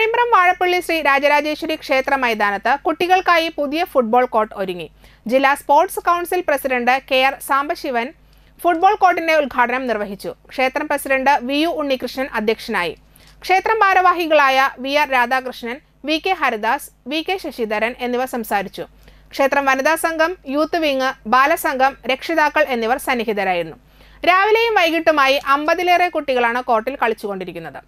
വാഴമ്പ്രം വാഴപ്പള്ളി ശ്രീ രാജരാജേശ്വരി ക്ഷേത്ര മൈതാനത്ത് കുട്ടികൾക്കായി പുതിയ ഫുട്ബോൾ കോർട്ട് ഒരുങ്ങി ജില്ലാ sports council president K R Sambasivan football കോർട്ടിന്റെ ഉദ്ഘാടനം നിർവഹിച്ചു ക്ഷേത്രം പ്രസിഡന്റ് വി യു ഉണ്ണികൃഷ്ണൻ അധ്യക്ഷനായി ക്ഷേത്രം ഭാരവാഹികളായ V R Radhakrishnan V K Haridas V K Sasidharan എന്നിവർ സംസാരിച്ചു ക്ഷേത്രം വനിതാ സംഘം യൂത്ത് വിങ് ബാലസംഘം രക്ഷിതാക്കൾ എന്നിവർ സന്നിഹിതരായിരുന്നു രാവിലെയും വൈകിട്ടുമായി അമ്പതിലേറെ കുട്ടികളാണ് കോർട്ടിൽ കളിച്ചുകൊണ്ടിരിക്കുന്നത്